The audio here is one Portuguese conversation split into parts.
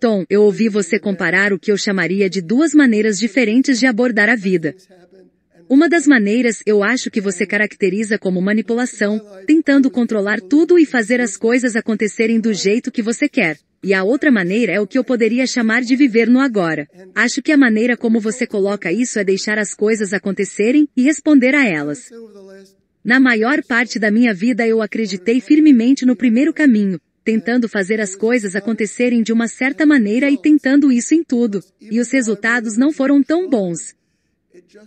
Tom, eu ouvi você comparar o que eu chamaria de duas maneiras diferentes de abordar a vida. Uma das maneiras eu acho que você caracteriza como manipulação, tentando controlar tudo e fazer as coisas acontecerem do jeito que você quer. E a outra maneira é o que eu poderia chamar de viver no agora. Acho que a maneira como você coloca isso é deixar as coisas acontecerem e responder a elas. Na maior parte da minha vida eu acreditei firmemente no primeiro caminho, tentando fazer as coisas acontecerem de uma certa maneira e tentando isso em tudo, e os resultados não foram tão bons.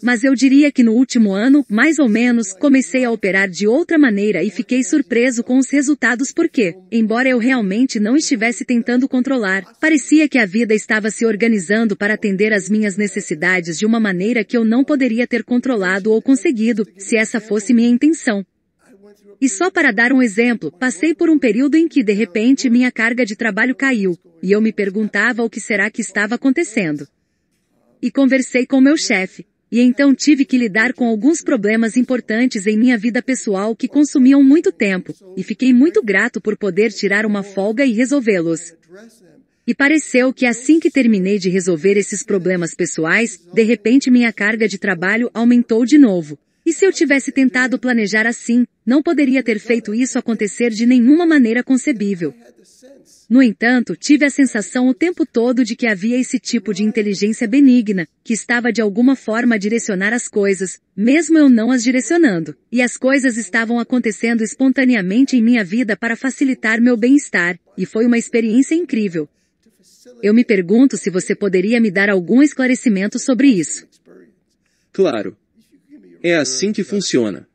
Mas eu diria que no último ano, mais ou menos, comecei a operar de outra maneira e fiquei surpreso com os resultados porque, embora eu realmente não estivesse tentando controlar, parecia que a vida estava se organizando para atender às minhas necessidades de uma maneira que eu não poderia ter controlado ou conseguido, se essa fosse minha intenção. E só para dar um exemplo, passei por um período em que de repente minha carga de trabalho caiu, e eu me perguntava o que será que estava acontecendo. E conversei com meu chefe, e então tive que lidar com alguns problemas importantes em minha vida pessoal que consumiam muito tempo, e fiquei muito grato por poder tirar uma folga e resolvê-los. E pareceu que assim que terminei de resolver esses problemas pessoais, de repente minha carga de trabalho aumentou de novo. E se eu tivesse tentado planejar assim, não poderia ter feito isso acontecer de nenhuma maneira concebível. No entanto, tive a sensação o tempo todo de que havia esse tipo de inteligência benigna, que estava de alguma forma a direcionar as coisas, mesmo eu não as direcionando, e as coisas estavam acontecendo espontaneamente em minha vida para facilitar meu bem-estar, e foi uma experiência incrível. Eu me pergunto se você poderia me dar algum esclarecimento sobre isso. Claro. É assim que funciona.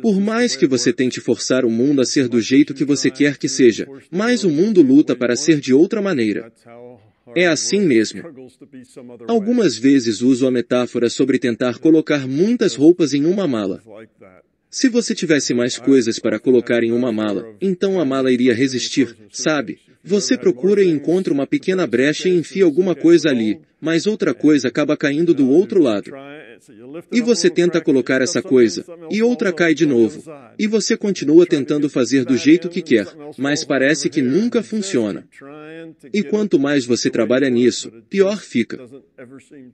Por mais que você tente forçar o mundo a ser do jeito que você quer que seja, mais o mundo luta para ser de outra maneira. É assim mesmo. Algumas vezes uso a metáfora sobre tentar colocar muitas roupas em uma mala. Se você tivesse mais coisas para colocar em uma mala, então a mala iria resistir, sabe? Você procura e encontra uma pequena brecha e enfia alguma coisa ali, mas outra coisa acaba caindo do outro lado. E você tenta colocar essa coisa, e outra cai de novo. E você continua tentando fazer do jeito que quer, mas parece que nunca funciona. E quanto mais você trabalha nisso, pior fica.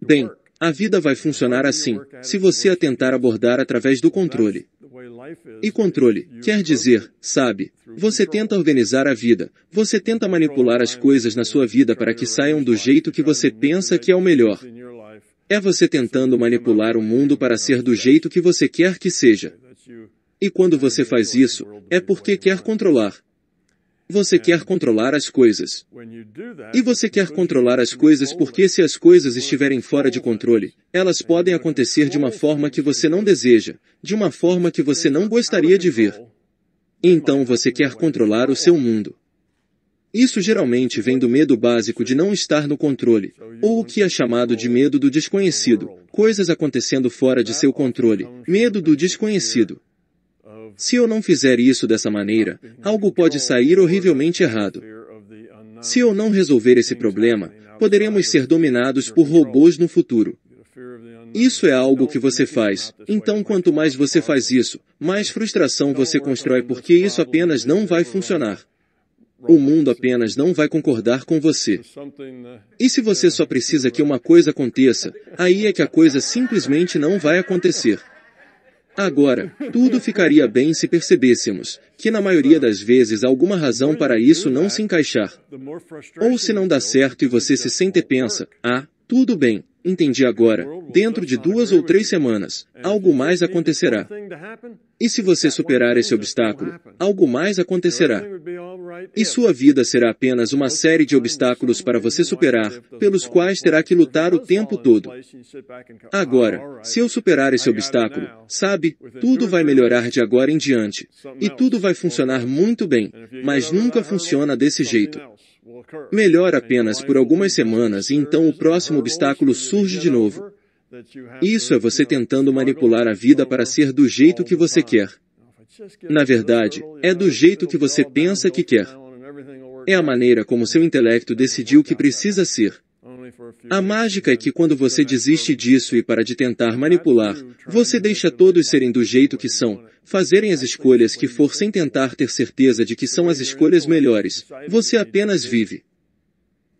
Bem, a vida vai funcionar assim, se você a tentar abordar através do controle. E controle quer dizer, sabe, você tenta organizar a vida, você tenta manipular as coisas na sua vida para que saiam do jeito que você pensa que é o melhor. É você tentando manipular o mundo para ser do jeito que você quer que seja. E quando você faz isso, é porque quer controlar. Você quer controlar as coisas. E você quer controlar as coisas porque se as coisas estiverem fora de controle, elas podem acontecer de uma forma que você não deseja, de uma forma que você não gostaria de ver. Então você quer controlar o seu mundo. Isso geralmente vem do medo básico de não estar no controle, ou o que é chamado de medo do desconhecido, coisas acontecendo fora de seu controle, medo do desconhecido. Se eu não fizer isso dessa maneira, algo pode sair horrivelmente errado. Se eu não resolver esse problema, poderemos ser dominados por robôs no futuro. Isso é algo que você faz. Então, quanto mais você faz isso, mais frustração você constrói porque isso apenas não vai funcionar. O mundo apenas não vai concordar com você. E se você só precisa que uma coisa aconteça, aí é que a coisa simplesmente não vai acontecer. Agora, tudo ficaria bem se percebêssemos que, na maioria das vezes, há alguma razão para isso não se encaixar. Ou se não dá certo e você se sente e pensa, ah, tudo bem, entendi agora. Dentro de duas ou três semanas, algo mais acontecerá. E se você superar esse obstáculo, algo mais acontecerá. E sua vida será apenas uma série de obstáculos para você superar, pelos quais terá que lutar o tempo todo. Agora, se eu superar esse obstáculo, sabe, tudo vai melhorar de agora em diante. E tudo vai funcionar muito bem, mas nunca funciona desse jeito. Melhor apenas por algumas semanas e então o próximo obstáculo surge de novo. Isso é você tentando manipular a vida para ser do jeito que você quer. Na verdade, é do jeito que você pensa que quer. É a maneira como seu intelecto decidiu que precisa ser. A mágica é que quando você desiste disso e para de tentar manipular, você deixa todos serem do jeito que são, fazerem as escolhas que for sem tentar ter certeza de que são as escolhas melhores. Você apenas vive.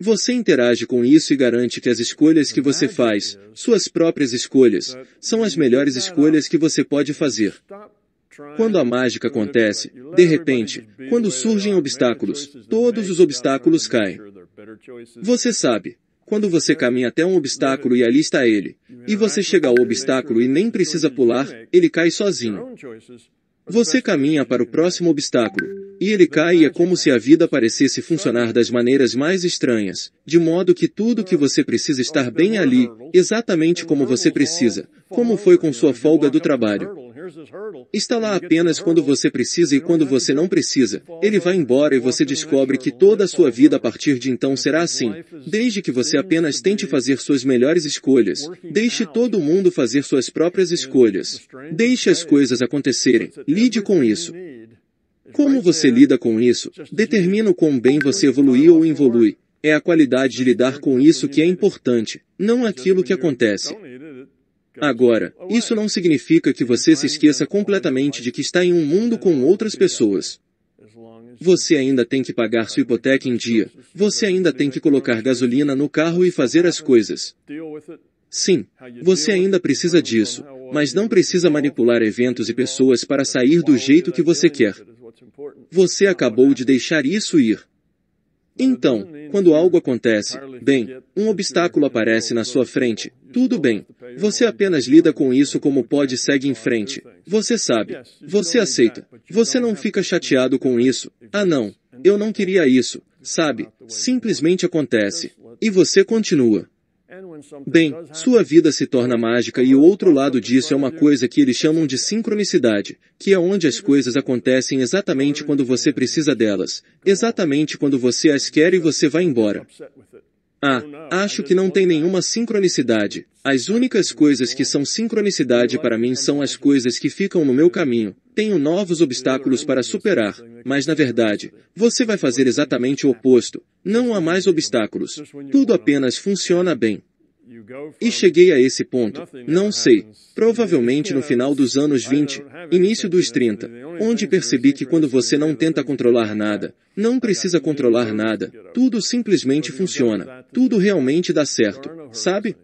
Você interage com isso e garante que as escolhas que você faz, suas próprias escolhas, são as melhores escolhas que você pode fazer. Quando a mágica acontece, de repente, quando surgem obstáculos, todos os obstáculos caem. Você sabe, quando você caminha até um obstáculo e ali está ele, e você chega ao obstáculo e nem precisa pular, ele cai sozinho. Você caminha para o próximo obstáculo, e ele cai e é como se a vida parecesse funcionar das maneiras mais estranhas, de modo que tudo que você precisa estar bem ali, exatamente como você precisa, como foi com sua folga do trabalho. Está lá apenas quando você precisa e quando você não precisa. Ele vai embora e você descobre que toda a sua vida a partir de então será assim. Desde que você apenas tente fazer suas melhores escolhas. Deixe todo mundo fazer suas próprias escolhas. Deixe as coisas acontecerem. Lide com isso. Como você lida com isso, determina o quão bem você evoluiu ou evolui. É a qualidade de lidar com isso que é importante, não aquilo que acontece. Agora, isso não significa que você se esqueça completamente de que está em um mundo com outras pessoas. Você ainda tem que pagar sua hipoteca em dia, você ainda tem que colocar gasolina no carro e fazer as coisas. Sim, você ainda precisa disso, mas não precisa manipular eventos e pessoas para sair do jeito que você quer. Você acabou de deixar isso ir. Então, quando algo acontece, bem, um obstáculo aparece na sua frente, tudo bem, você apenas lida com isso como pode e segue em frente. Você sabe. Você aceita. Você não fica chateado com isso. Ah não, eu não queria isso, sabe? Simplesmente acontece. E você continua. Bem, sua vida se torna mágica e o outro lado disso é uma coisa que eles chamam de sincronicidade, que é onde as coisas acontecem exatamente quando você precisa delas, exatamente quando você as quer e você vai embora. Ah, acho que não tem nenhuma sincronicidade. As únicas coisas que são sincronicidade para mim são as coisas que ficam no meu caminho. Tenho novos obstáculos para superar, mas na verdade, você vai fazer exatamente o oposto. Não há mais obstáculos. Tudo apenas funciona bem. E cheguei a esse ponto, não sei, provavelmente no final dos anos 20, início dos 30, onde percebi que quando você não tenta controlar nada, não precisa controlar nada, tudo simplesmente funciona, tudo realmente dá certo, sabe?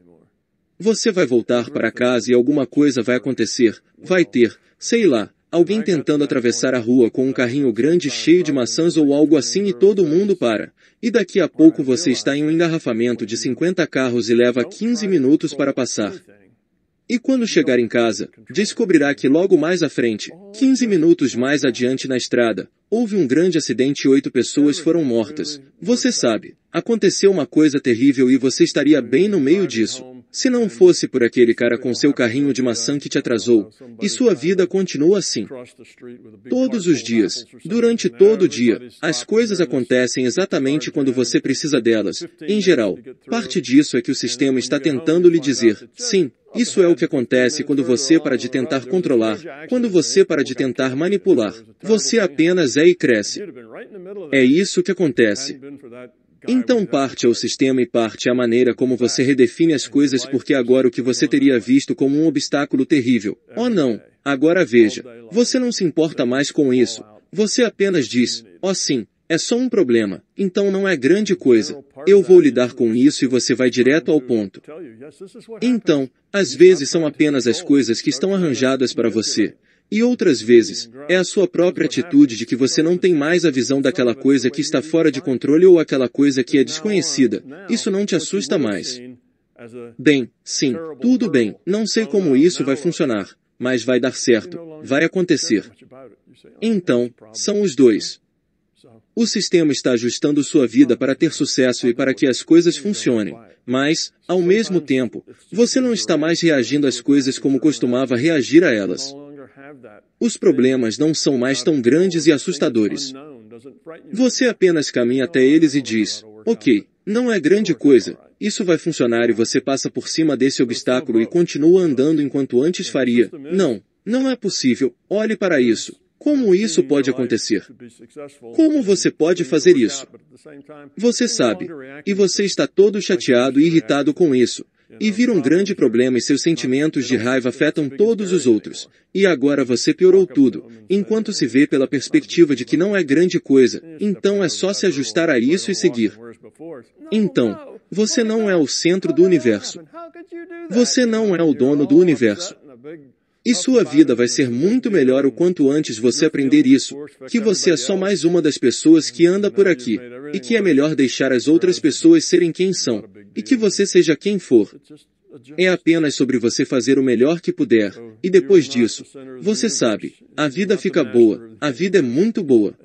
Você vai voltar para casa e alguma coisa vai acontecer, vai ter, sei lá, alguém tentando atravessar a rua com um carrinho grande cheio de maçãs ou algo assim e todo mundo para. E daqui a pouco você está em um engarrafamento de 50 carros e leva 15 minutos para passar. E quando chegar em casa, descobrirá que logo mais à frente, 15 minutos mais adiante na estrada, houve um grande acidente e oito pessoas foram mortas. Você sabe, aconteceu uma coisa terrível e você estaria bem no meio disso. Se não fosse por aquele cara com seu carrinho de maçã que te atrasou, e sua vida continua assim. Todos os dias, durante todo o dia, as coisas acontecem exatamente quando você precisa delas. Em geral, parte disso é que o sistema está tentando lhe dizer, sim, isso é o que acontece quando você para de tentar controlar, quando você para de tentar manipular. Você apenas é e cresce. É isso que acontece. Então, então parte é o sistema e parte é a maneira como você redefine as coisas porque agora o que você teria visto como um obstáculo terrível. É oh não, agora veja, você não se importa mais com isso. Você apenas diz, oh sim, é só um problema, então não é grande coisa. Eu vou lidar com isso e você vai direto ao ponto. Então, às vezes são apenas as coisas que estão arranjadas para você. E outras vezes, é a sua própria atitude de que você não tem mais a visão daquela coisa que está fora de controle ou aquela coisa que é desconhecida. Isso não te assusta mais. Bem, sim, tudo bem, não sei como isso vai funcionar, mas vai dar certo, vai acontecer. Então, são os dois. O sistema está ajustando sua vida para ter sucesso e para que as coisas funcionem, mas, ao mesmo tempo, você não está mais reagindo às coisas como costumava reagir a elas. Os problemas não são mais tão grandes e assustadores. Você apenas caminha até eles e diz: Ok, não é grande coisa, isso vai funcionar e você passa por cima desse obstáculo e continua andando enquanto antes faria. Não, não é possível, olhe para isso. Como isso pode acontecer? Como você pode fazer isso? Você sabe, e você está todo chateado e irritado com isso e vira um grande problema e seus sentimentos de raiva afetam todos os outros. E agora você piorou tudo, enquanto se vê pela perspectiva de que não é grande coisa, então é só se ajustar a isso e seguir. Então, você não é o centro do universo. Você não é o dono do universo. E sua vida vai ser muito melhor o quanto antes você aprender isso, que você é só mais uma das pessoas que anda por aqui, e que é melhor deixar as outras pessoas serem quem são, e que você seja quem for. É apenas sobre você fazer o melhor que puder, e depois disso, você sabe, a vida fica boa, a vida é muito boa.